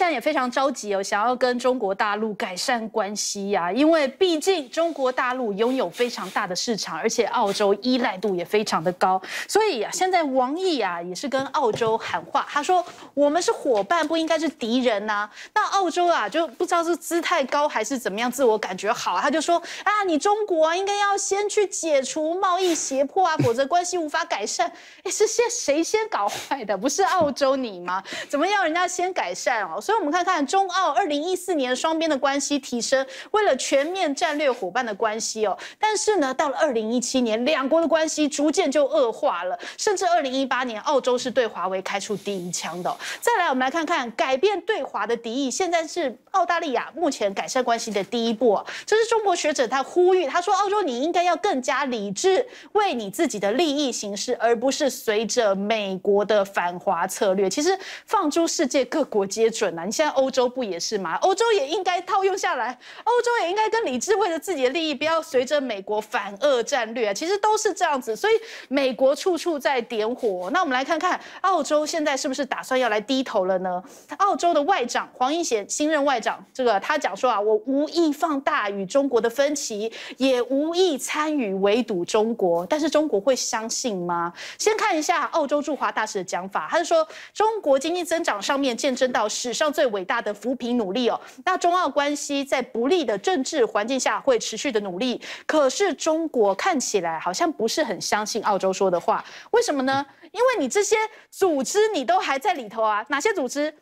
现在也非常着急哦，想要跟中国大陆改善关系呀，因为毕竟中国大陆拥有非常大的市场，而且澳洲依赖度也非常的高，所以啊，现在王毅啊也是跟澳洲喊话，他说我们是伙伴，不应该是敌人呐。那澳洲啊就不知道是姿态高还是怎么样，自我感觉好，他就说啊，你中国应该要先去解除贸易胁迫啊，否则关系无法改善。哎，是先谁先搞坏的？不是澳洲你吗？怎么要人家先改善哦？所以我们看看中澳二零一四年双边的关系提升，为了全面战略伙伴的关系哦。但是呢，到了二零一七年，两国的关系逐渐就恶化了，甚至二零一八年，澳洲是对华为开出第一枪的。再来，我们来看看改变对华的敌意，现在是澳大利亚目前改善关系的第一步。这是中国学者他呼吁，他说：“澳洲，你应该要更加理智，为你自己的利益行事，而不是随着美国的反华策略。”其实放诸世界各国皆准。现在欧洲不也是吗？欧洲也应该套用下来，欧洲也应该跟理智，为了自己的利益，不要随着美国反俄战略。其实都是这样子，所以美国处处在点火。那我们来看看澳洲现在是不是打算要来低头了呢？澳洲的外长黄英贤新任外长，这个他讲说啊，我无意放大与中国的分歧，也无意参与围堵中国。但是中国会相信吗？先看一下澳洲驻华大使的讲法，他是说中国经济增长上面见证到史上。最伟大的扶贫努力哦，那中澳关系在不利的政治环境下会持续的努力。可是中国看起来好像不是很相信澳洲说的话，为什么呢？因为你这些组织你都还在里头啊，哪些组织？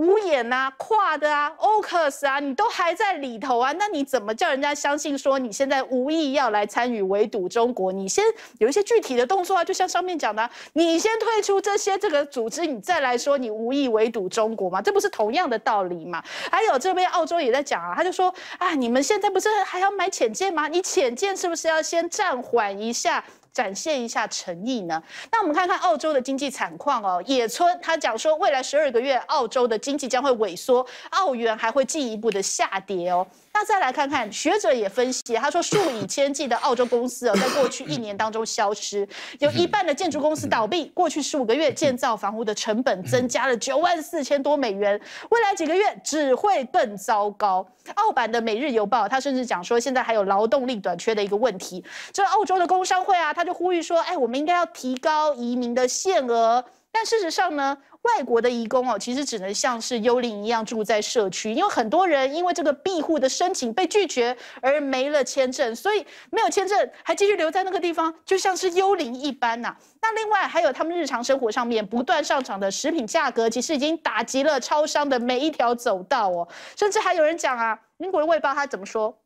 无眼啊，跨的啊 o c u s 啊，你都还在里头啊，那你怎么叫人家相信说你现在无意要来参与围堵中国？你先有一些具体的动作啊，就像上面讲的，你先退出这些这个组织，你再来说你无意围堵中国嘛，这不是同样的道理嘛？还有这边澳洲也在讲啊，他就说啊，你们现在不是还要买浅舰吗？你浅舰是不是要先暂缓一下？展现一下诚意呢？那我们看看澳洲的经济惨况哦。野村他讲说，未来十二个月澳洲的经济将会萎缩，澳元还会进一步的下跌哦。那再来看看，学者也分析，他说数以千计的澳洲公司哦，在过去一年当中消失，有一半的建筑公司倒闭。过去十五个月建造房屋的成本增加了九万四千多美元，未来几个月只会更糟糕。澳版的《每日邮报》他甚至讲说，现在还有劳动力短缺的一个问题。这澳洲的工商会啊，他就呼吁说，哎，我们应该要提高移民的限额。但事实上呢，外国的移工哦，其实只能像是幽灵一样住在社区，因为很多人因为这个庇护的申请被拒绝而没了签证，所以没有签证还继续留在那个地方，就像是幽灵一般呐。那另外还有他们日常生活上面不断上涨的食品价格，其实已经打击了超商的每一条走道哦，甚至还有人讲啊，英国卫报他怎么说？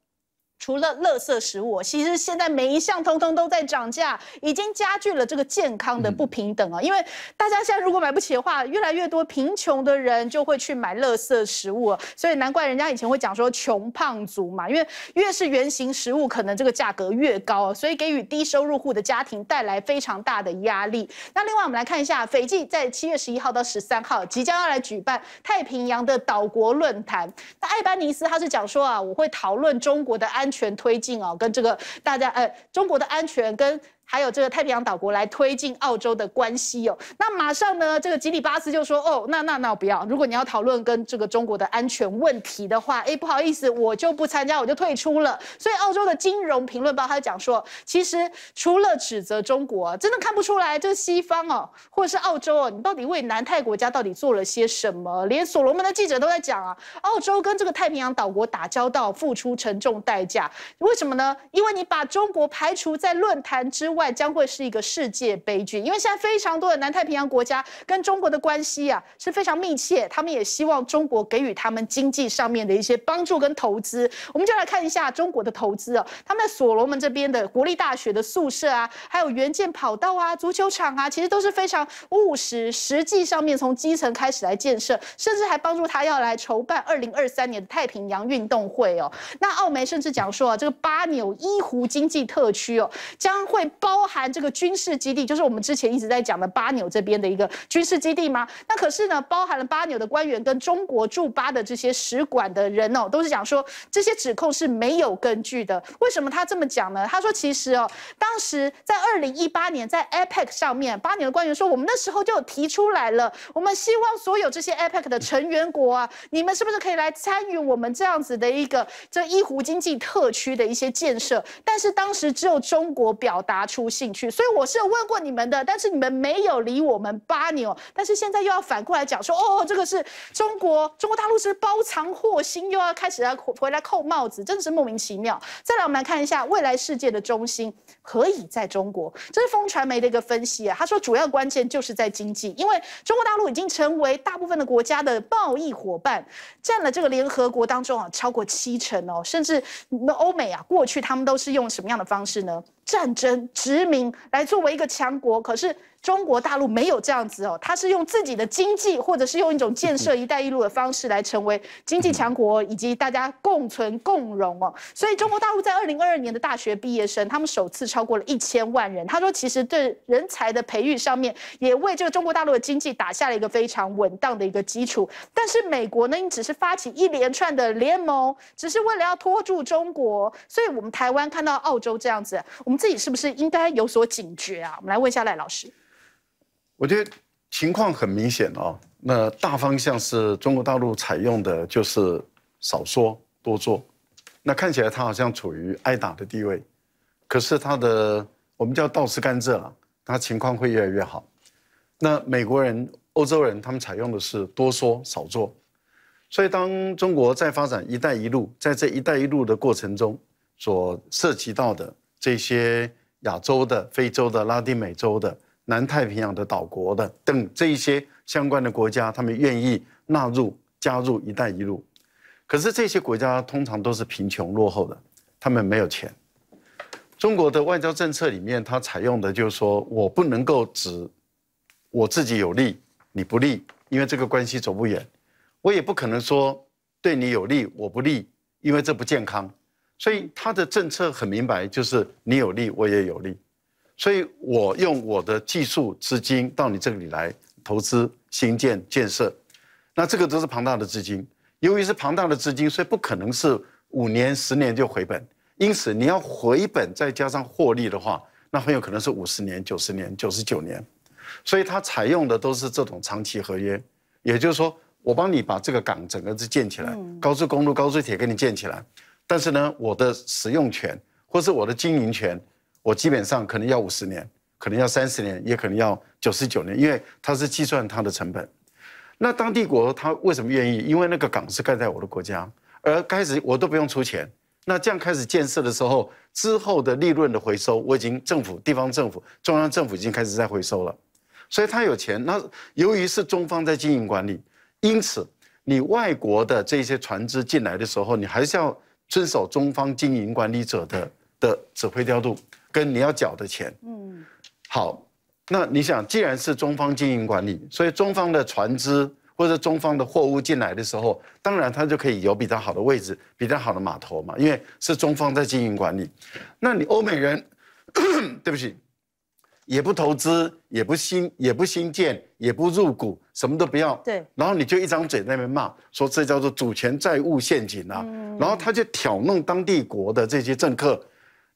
除了垃圾食物，其实现在每一项通通都在涨价，已经加剧了这个健康的不平等啊！因为大家现在如果买不起的话，越来越多贫穷的人就会去买垃圾食物，所以难怪人家以前会讲说“穷胖族”嘛，因为越是圆形食物，可能这个价格越高，所以给予低收入户的家庭带来非常大的压力。那另外，我们来看一下斐济在七月十一号到十三号即将要来举办太平洋的岛国论坛。那艾班尼斯他是讲说啊，我会讨论中国的安。安全推进啊，跟这个大家，呃中国的安全跟。还有这个太平洋岛国来推进澳洲的关系哦，那马上呢，这个吉里巴斯就说哦，那那那我不要，如果你要讨论跟这个中国的安全问题的话，哎，不好意思，我就不参加，我就退出了。所以澳洲的金融评论报他就讲说，其实除了指责中国，真的看不出来这个西方哦，或者是澳洲哦，你到底为南太国家到底做了些什么？连所罗门的记者都在讲啊，澳洲跟这个太平洋岛国打交道付出沉重代价，为什么呢？因为你把中国排除在论坛之。外将会是一个世界悲剧，因为现在非常多的南太平洋国家跟中国的关系啊是非常密切，他们也希望中国给予他们经济上面的一些帮助跟投资。我们就来看一下中国的投资哦，他们在所罗门这边的国立大学的宿舍啊，还有原件跑道啊、足球场啊，其实都是非常务实，实际上面从基层开始来建设，甚至还帮助他要来筹办二零二三年的太平洋运动会哦。那澳媒甚至讲说啊，这个巴纽伊湖经济特区哦，将会包含这个军事基地，就是我们之前一直在讲的巴纽这边的一个军事基地吗？那可是呢，包含了巴纽的官员跟中国驻巴的这些使馆的人哦，都是讲说这些指控是没有根据的。为什么他这么讲呢？他说其实哦，当时在二零一八年在 APEC 上面，巴纽的官员说，我们那时候就提出来了，我们希望所有这些 APEC 的成员国啊，你们是不是可以来参与我们这样子的一个这伊湖经济特区的一些建设？但是当时只有中国表达。出兴趣，所以我是有问过你们的，但是你们没有理我们八牛，但是现在又要反过来讲说，哦，这个是中国中国大陆是包藏祸心，又要开始要回来扣帽子，真的是莫名其妙。再来，我们来看一下未来世界的中心何以在中国？这是风传媒的一个分析啊，他说主要关键就是在经济，因为中国大陆已经成为大部分的国家的贸易伙伴，占了这个联合国当中啊超过七成哦，甚至那欧美啊过去他们都是用什么样的方式呢？战争、殖民来作为一个强国，可是。中国大陆没有这样子哦，他是用自己的经济，或者是用一种建设“一带一路”的方式来成为经济强国，以及大家共存共荣哦。所以中国大陆在二零二二年的大学毕业生，他们首次超过了一千万人。他说，其实对人才的培育上面，也为这个中国大陆的经济打下了一个非常稳当的一个基础。但是美国呢，你只是发起一连串的联盟，只是为了要拖住中国。所以我们台湾看到澳洲这样子，我们自己是不是应该有所警觉啊？我们来问一下赖老师。我觉得情况很明显哦，那大方向是中国大陆采用的就是少说多做，那看起来他好像处于挨打的地位，可是他的我们叫道吃甘蔗啊，他情况会越来越好。那美国人、欧洲人他们采用的是多说少做，所以当中国在发展“一带一路”在这一带一路的过程中所涉及到的这些亚洲的、非洲的、拉丁美洲的。南太平洋的岛国的等这一些相关的国家，他们愿意纳入加入“一带一路”，可是这些国家通常都是贫穷落后的，他们没有钱。中国的外交政策里面，它采用的就是说我不能够只我自己有利，你不利，因为这个关系走不远；我也不可能说对你有利我不利，因为这不健康。所以它的政策很明白，就是你有利我也有利。所以，我用我的技术资金到你这里来投资新建建设，那这个都是庞大的资金。由于是庞大的资金，所以不可能是五年、十年就回本。因此，你要回本再加上获利的话，那很有可能是五十年、九十年、九十九年。所以，它采用的都是这种长期合约。也就是说，我帮你把这个港整个是建起来，高速公路、高速铁给你建起来，但是呢，我的使用权或是我的经营权。我基本上可能要五十年，可能要三十年，也可能要九十九年，因为它是计算它的成本。那当地国他为什么愿意？因为那个港是盖在我的国家，而开始我都不用出钱。那这样开始建设的时候，之后的利润的回收，我已经政府、地方政府、中央政府已经开始在回收了。所以他有钱。那由于是中方在经营管理，因此你外国的这些船只进来的时候，你还是要遵守中方经营管理者的的指挥调度。跟你要缴的钱，嗯，好，那你想，既然是中方经营管理，所以中方的船只或者中方的货物进来的时候，当然他就可以有比较好的位置、比较好的码头嘛，因为是中方在经营管理。那你欧美人，对不起，也不投资，也不新，也不新建，也不入股，什么都不要，对，然后你就一张嘴那边骂，说这叫做主权债务陷阱啊，然后他就挑弄当地国的这些政客。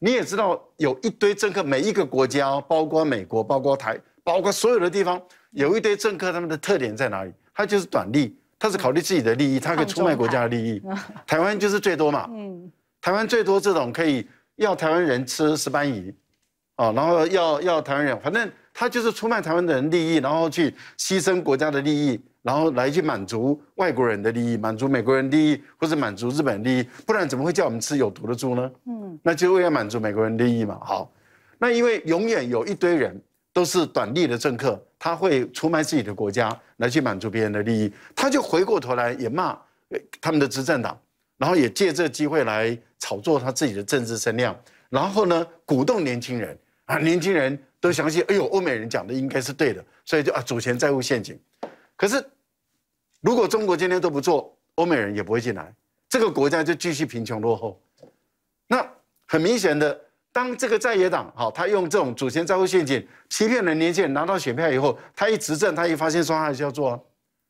你也知道，有一堆政客，每一个国家，包括美国，包括台，包括所有的地方，有一堆政客，他们的特点在哪里？他就是短利，他是考虑自己的利益，他可以出卖国家的利益。台湾就是最多嘛，嗯，台湾最多这种可以要台湾人吃石斑鱼，啊，然后要要台湾人，反正他就是出卖台湾的人利益，然后去牺牲国家的利益，然后来去满足外国人的利益，满足美国人利益，或者满足日本利益，不然怎么会叫我们吃有毒的猪呢？嗯。那就为了满足美国人利益嘛。好，那因为永远有一堆人都是短利的政客，他会出卖自己的国家来去满足别人的利益，他就回过头来也骂他们的执政党，然后也借这机会来炒作他自己的政治声量，然后呢鼓动年轻人啊，年轻人都相信哎呦欧美人讲的应该是对的，所以就啊主权债务陷阱。可是如果中国今天都不做，欧美人也不会进来，这个国家就继续贫穷落后。那。很明显的，当这个在野党哈，他用这种主权债务陷阱欺骗了年轻人拿到选票以后，他一执政，他一发现伤害就要做，啊，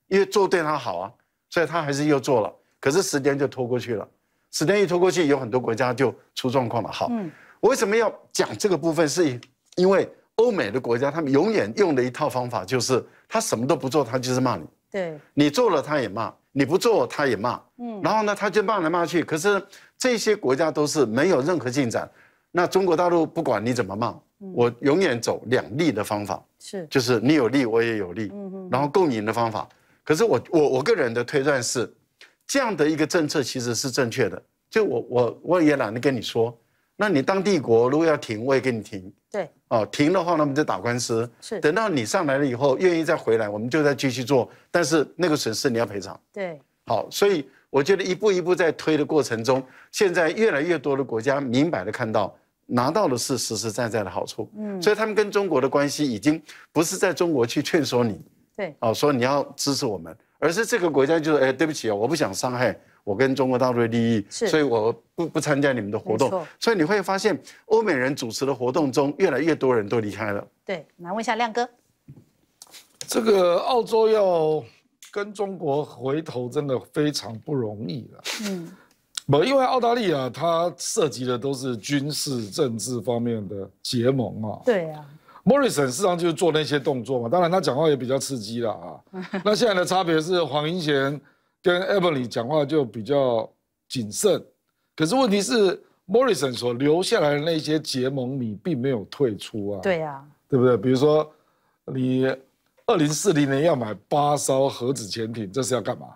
因为做对他好啊，所以他还是又做了。可是时间就拖过去了，时间一拖过去，有很多国家就出状况了。好，为什么要讲这个部分？是因为欧美的国家，他们永远用的一套方法就是，他什么都不做，他就是骂你；对你做了，他也骂。你不做，他也骂，嗯，然后呢，他就骂来骂去。可是这些国家都是没有任何进展。那中国大陆不管你怎么骂，我永远走两利的方法，是，就是你有利，我也有利，然后共赢的方法。可是我我我个人的推断是，这样的一个政策其实是正确的。就我我我也懒得跟你说。那你当帝国，如果要停，我也给你停。对，哦，停的话，那么就打官司。是，等到你上来了以后，愿意再回来，我们就再继续做。但是那个损失你要赔偿。对，好，所以我觉得一步一步在推的过程中，现在越来越多的国家明摆的看到，拿到的是实实在在的好处。嗯，所以他们跟中国的关系已经不是在中国去劝说你。对，哦，说你要支持我们。而是这个国家就是哎，对不起啊，我不想伤害我跟中国大陆的利益，所以我不不参加你们的活动。所以你会发现，欧美人主持的活动中，越来越多人都离开了。对，来问一下亮哥，这个澳洲要跟中国回头，真的非常不容易了。嗯，不，因为澳大利亚它涉及的都是军事、政治方面的结盟啊。对啊，Morison r 事实上就是做那些动作嘛，当然他讲话也比较刺激了啊。那现在的差别是黄英贤跟 e v e l l e 讲话就比较谨慎，可是问题是 Morison r 所留下来的那些结盟，你并没有退出啊。对呀，对不对？比如说，你二零四零年要买八艘核子潜艇，这是要干嘛？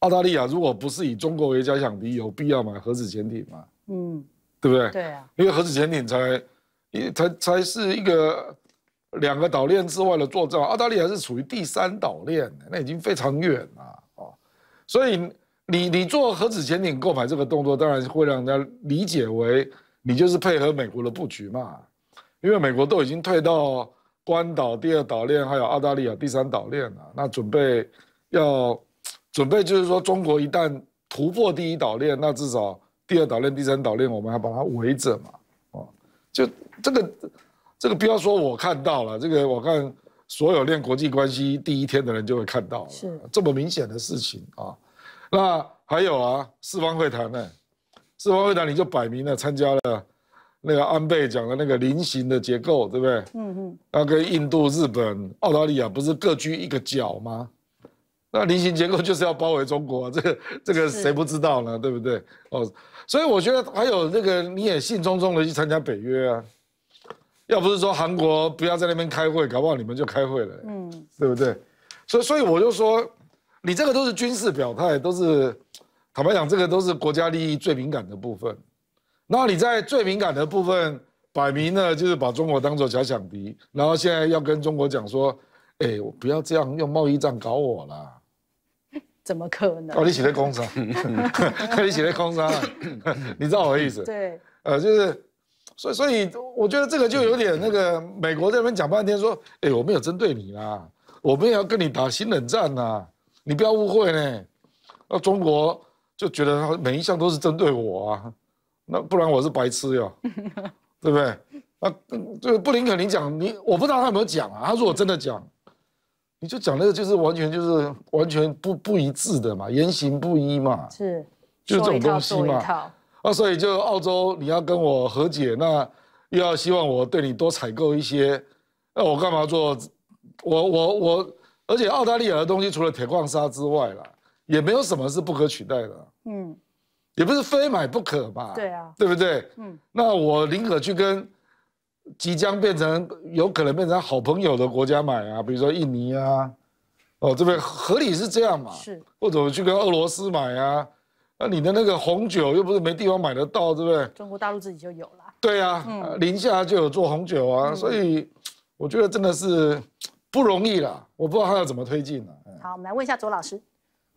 澳大利亚如果不是以中国为假想敌，有必要买核子潜艇吗？嗯，对不对？对啊，因为核子潜艇才。你才才是一个两个岛链之外的作战，澳大利亚是处于第三岛链，那已经非常远了啊。所以你你做核子潜艇购买这个动作，当然会让人家理解为你就是配合美国的布局嘛。因为美国都已经退到关岛第二岛链，还有澳大利亚第三岛链了，那准备要准备就是说，中国一旦突破第一岛链，那至少第二岛链、第三岛链，我们还把它围着嘛就。这个这个不要说，我看到了，这个我看所有练国际关系第一天的人就会看到了，是这么明显的事情啊。那还有啊，四方会谈呢，四方会谈你就摆明了参加了，那个安倍讲的那个菱形的结构，对不对？嗯嗯。那跟印度、日本、澳大利亚不是各居一个角吗？那菱形结构就是要包围中国，这个这个谁不知道呢？对不对？哦，所以我觉得还有那个你也兴冲冲的去参加北约啊。要不是说韩国不要在那边开会，搞不好你们就开会了，嗯，对不对？所以所以我就说，你这个都是军事表态，都是坦白讲，这个都是国家利益最敏感的部分。然你在最敏感的部分，摆明了就是把中国当做假想敌，然后现在要跟中国讲说，哎，我不要这样用贸易战搞我啦。怎么可能？哦，你写的空商，你写的空商，你知道我的意思？对，呃，就是。所以，所以我觉得这个就有点那个，美国这边讲半天说，哎，我没有针对你啦，我们也要跟你打新冷战呐，你不要误会呢。那中国就觉得每一项都是针对我啊，那不然我是白痴哟，对不对？那这个布林肯，你讲你，我不知道他有没有讲啊。他如果真的讲，你就讲那个就是完全就是完全不不一致的嘛，言行不一嘛，是，就是这种东西嘛。那所以就澳洲，你要跟我和解，那又要希望我对你多采购一些，那我干嘛做？我我我，而且澳大利亚的东西除了铁矿砂之外啦，也没有什么是不可取代的。嗯，也不是非买不可吧？对啊，对不对？嗯，那我宁可去跟即将变成有可能变成好朋友的国家买啊，比如说印尼啊，哦，对不对？合理是这样嘛？是，或者去跟俄罗斯买啊。那你的那个红酒又不是没地方买得到，对不对？中国大陆自己就有了。对啊，宁夏就有做红酒啊，所以我觉得真的是不容易了。我不知道他要怎么推进呢？好，我们来问一下左老师。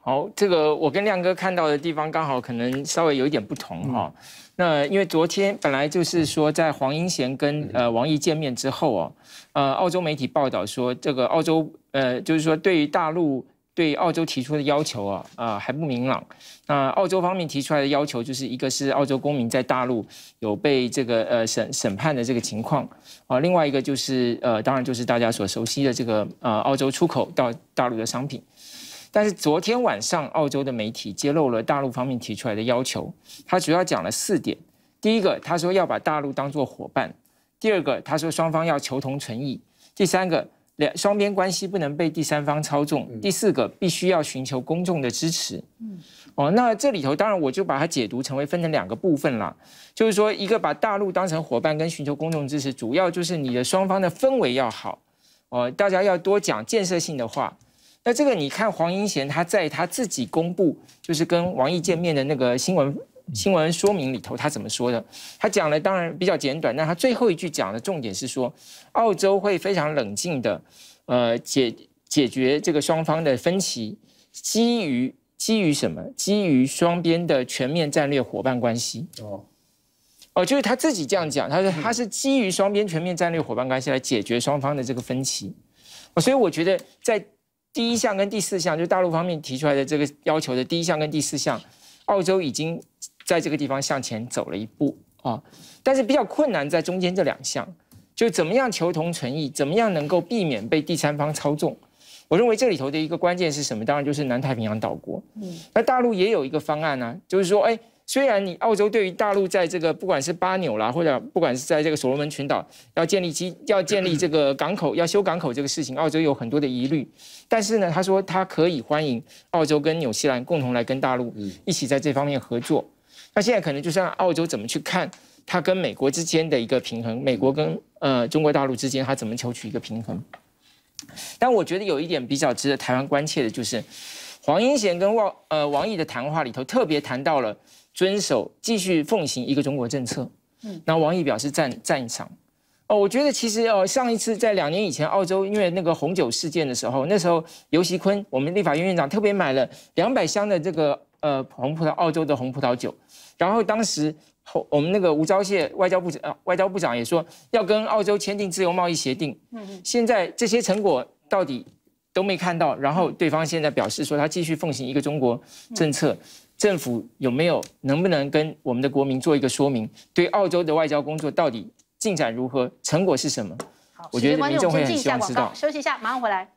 好，这个我跟亮哥看到的地方刚好可能稍微有一点不同哈。那因为昨天本来就是说在黄英贤跟呃王毅见面之后哦，呃，澳洲媒体报道说这个澳洲呃就是说对于大陆。对澳洲提出的要求啊啊还不明朗，那澳洲方面提出来的要求就是一个是澳洲公民在大陆有被这个呃审审判的这个情况啊，另外一个就是呃当然就是大家所熟悉的这个呃澳洲出口到大陆的商品，但是昨天晚上澳洲的媒体揭露了大陆方面提出来的要求，他主要讲了四点，第一个他说要把大陆当作伙伴，第二个他说双方要求同存异，第三个。两双边关系不能被第三方操纵。第四个，必须要寻求公众的支持。嗯，哦，那这里头当然我就把它解读成为分成两个部分了，就是说一个把大陆当成伙伴跟寻求公众支持，主要就是你的双方的氛围要好，哦，大家要多讲建设性的话。那这个你看黄英贤他在他自己公布就是跟王毅见面的那个新闻。新闻说明里头他怎么说的？他讲了，当然比较简短，但他最后一句讲的重点是说，澳洲会非常冷静的，呃，解解决这个双方的分歧，基于基于什么？基于双边的全面战略伙伴关系。哦，哦，就是他自己这样讲，他说他是基于双边全面战略伙伴关系来解决双方的这个分歧。哦，所以我觉得在第一项跟第四项，就大陆方面提出来的这个要求的第一项跟第四项，澳洲已经。在这个地方向前走了一步啊，但是比较困难在中间这两项，就怎么样求同存异，怎么样能够避免被第三方操纵？我认为这里头的一个关键是什么？当然就是南太平洋岛国。嗯，那大陆也有一个方案呢，就是说，哎，虽然你澳洲对于大陆在这个不管是巴纽啦，或者不管是在这个所罗门群岛要建立基要建立这个港口要修港口这个事情，澳洲有很多的疑虑，但是呢，他说他可以欢迎澳洲跟纽西兰共同来跟大陆一起在这方面合作。那现在可能就是澳洲怎么去看它跟美国之间的一个平衡，美国跟呃中国大陆之间它怎么求取一个平衡？但我觉得有一点比较值得台湾关切的就是，黄英贤跟王呃王毅的谈话里头特别谈到了遵守、继续奉行一个中国政策。嗯，那王毅表示赞赞赏。哦，我觉得其实哦，上一次在两年以前澳洲因为那个红酒事件的时候，那时候尤熙坤我们立法院院长特别买了两百箱的这个。呃，红葡萄，澳洲的红葡萄酒。然后当时，我们那个吴钊燮外交部长，外交部长也说要跟澳洲签订自由贸易协定。嗯嗯。现在这些成果到底都没看到，然后对方现在表示说他继续奉行一个中国政策。政府有没有能不能跟我们的国民做一个说明？对澳洲的外交工作到底进展如何，成果是什么？好，我觉得观众会很想知道。休息一下，马上回来。